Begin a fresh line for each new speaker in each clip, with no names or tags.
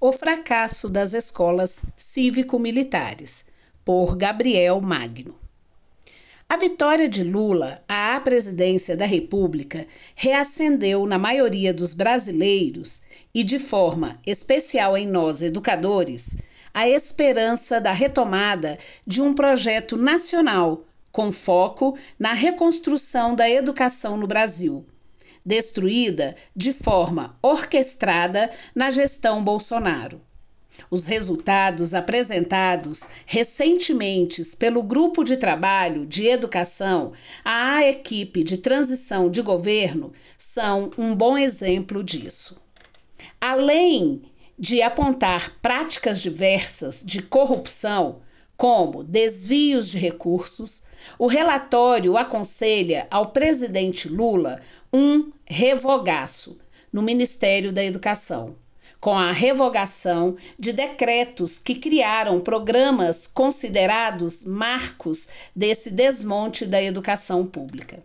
O fracasso das escolas cívico-militares, por Gabriel Magno. A vitória de Lula à presidência da República reacendeu na maioria dos brasileiros e de forma especial em nós educadores a esperança da retomada de um projeto nacional com foco na reconstrução da educação no Brasil destruída de forma orquestrada na gestão Bolsonaro. Os resultados apresentados recentemente pelo Grupo de Trabalho de Educação à equipe de transição de governo são um bom exemplo disso. Além de apontar práticas diversas de corrupção, como desvios de recursos, o relatório aconselha ao presidente Lula um revogaço no Ministério da Educação, com a revogação de decretos que criaram programas considerados marcos desse desmonte da educação pública.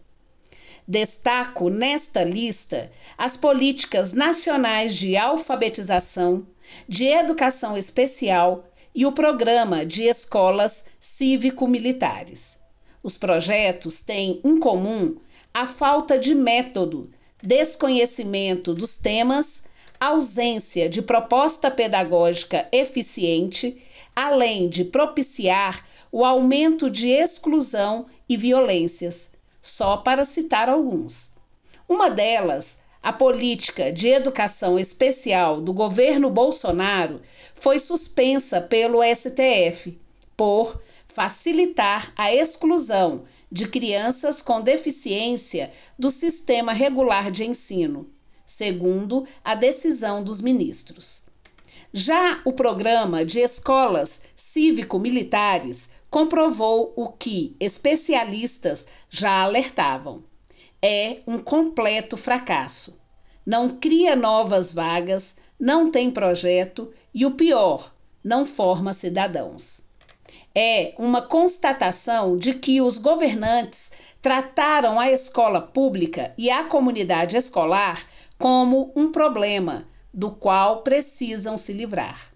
Destaco nesta lista as políticas nacionais de alfabetização, de educação especial e o programa de escolas cívico-militares. Os projetos têm em comum a falta de método, desconhecimento dos temas, ausência de proposta pedagógica eficiente, além de propiciar o aumento de exclusão e violências, só para citar alguns. Uma delas, a política de educação especial do governo Bolsonaro foi suspensa pelo STF por facilitar a exclusão de crianças com deficiência do sistema regular de ensino, segundo a decisão dos ministros. Já o programa de escolas cívico-militares comprovou o que especialistas já alertavam. É um completo fracasso. Não cria novas vagas, não tem projeto e o pior, não forma cidadãos é uma constatação de que os governantes trataram a escola pública e a comunidade escolar como um problema do qual precisam se livrar.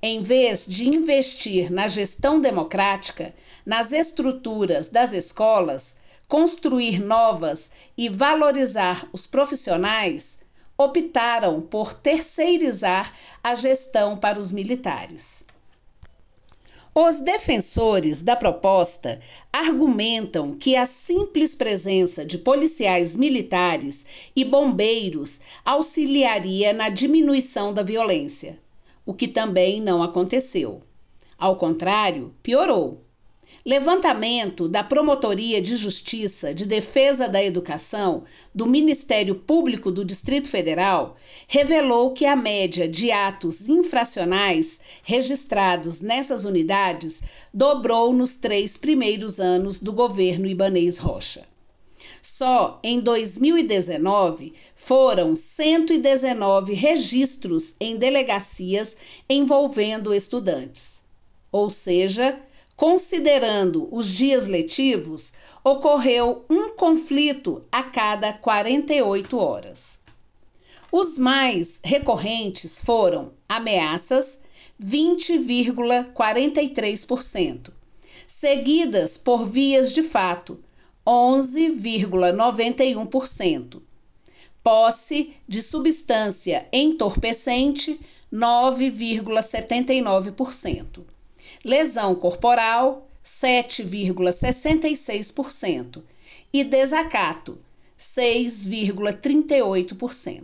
Em vez de investir na gestão democrática, nas estruturas das escolas, construir novas e valorizar os profissionais, optaram por terceirizar a gestão para os militares. Os defensores da proposta argumentam que a simples presença de policiais militares e bombeiros auxiliaria na diminuição da violência, o que também não aconteceu. Ao contrário, piorou. Levantamento da Promotoria de Justiça de Defesa da Educação do Ministério Público do Distrito Federal revelou que a média de atos infracionais registrados nessas unidades dobrou nos três primeiros anos do governo Ibanês Rocha. Só em 2019 foram 119 registros em delegacias envolvendo estudantes, ou seja, considerando os dias letivos, ocorreu um conflito a cada 48 horas. Os mais recorrentes foram ameaças, 20,43%, seguidas por vias de fato, 11,91%, posse de substância entorpecente, 9,79% lesão corporal, 7,66%, e desacato, 6,38%.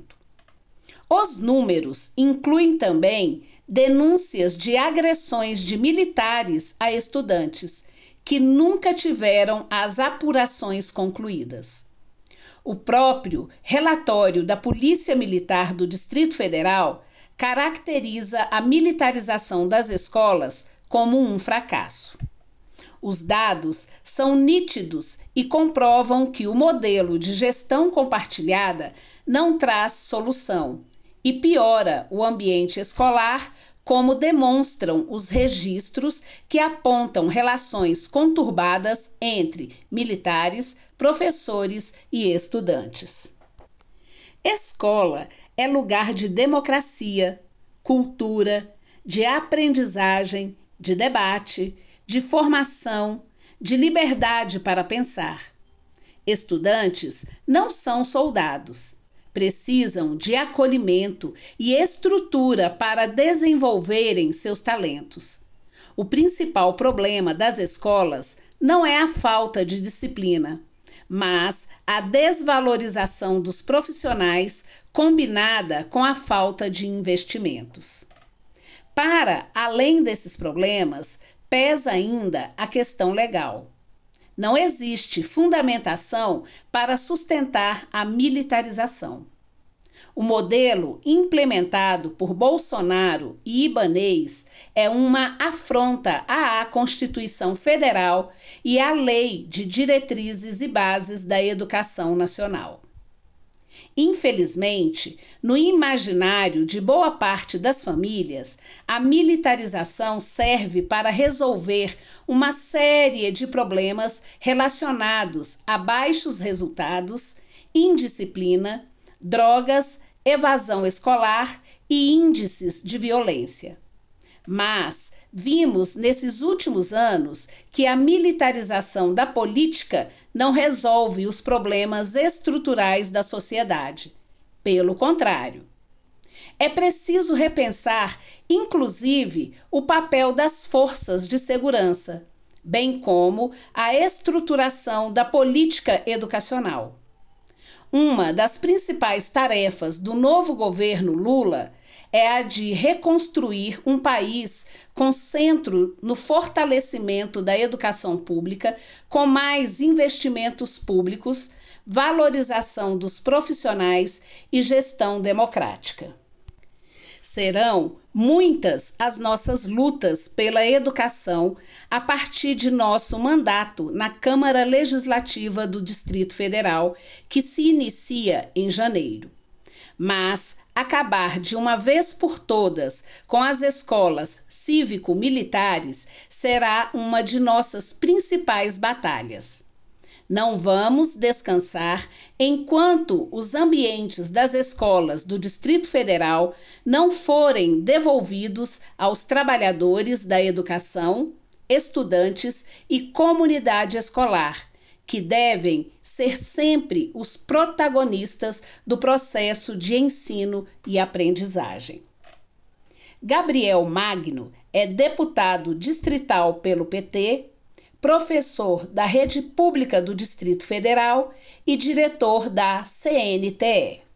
Os números incluem também denúncias de agressões de militares a estudantes que nunca tiveram as apurações concluídas. O próprio relatório da Polícia Militar do Distrito Federal caracteriza a militarização das escolas como um fracasso. Os dados são nítidos e comprovam que o modelo de gestão compartilhada não traz solução e piora o ambiente escolar, como demonstram os registros que apontam relações conturbadas entre militares, professores e estudantes. Escola é lugar de democracia, cultura, de aprendizagem de debate, de formação, de liberdade para pensar. Estudantes não são soldados. Precisam de acolhimento e estrutura para desenvolverem seus talentos. O principal problema das escolas não é a falta de disciplina, mas a desvalorização dos profissionais combinada com a falta de investimentos. Para além desses problemas, pesa ainda a questão legal. Não existe fundamentação para sustentar a militarização. O modelo implementado por Bolsonaro e Ibanês é uma afronta à Constituição Federal e à Lei de Diretrizes e Bases da Educação Nacional. Infelizmente, no imaginário de boa parte das famílias, a militarização serve para resolver uma série de problemas relacionados a baixos resultados, indisciplina, drogas, evasão escolar e índices de violência. Mas vimos nesses últimos anos que a militarização da política não resolve os problemas estruturais da sociedade. Pelo contrário, é preciso repensar, inclusive, o papel das forças de segurança, bem como a estruturação da política educacional. Uma das principais tarefas do novo governo Lula é a de reconstruir um país com centro no fortalecimento da educação pública, com mais investimentos públicos, valorização dos profissionais e gestão democrática. Serão muitas as nossas lutas pela educação a partir de nosso mandato na Câmara Legislativa do Distrito Federal, que se inicia em janeiro. Mas acabar de uma vez por todas com as escolas cívico-militares será uma de nossas principais batalhas. Não vamos descansar enquanto os ambientes das escolas do Distrito Federal não forem devolvidos aos trabalhadores da educação, estudantes e comunidade escolar que devem ser sempre os protagonistas do processo de ensino e aprendizagem. Gabriel Magno é deputado distrital pelo PT, professor da Rede Pública do Distrito Federal e diretor da CNTE.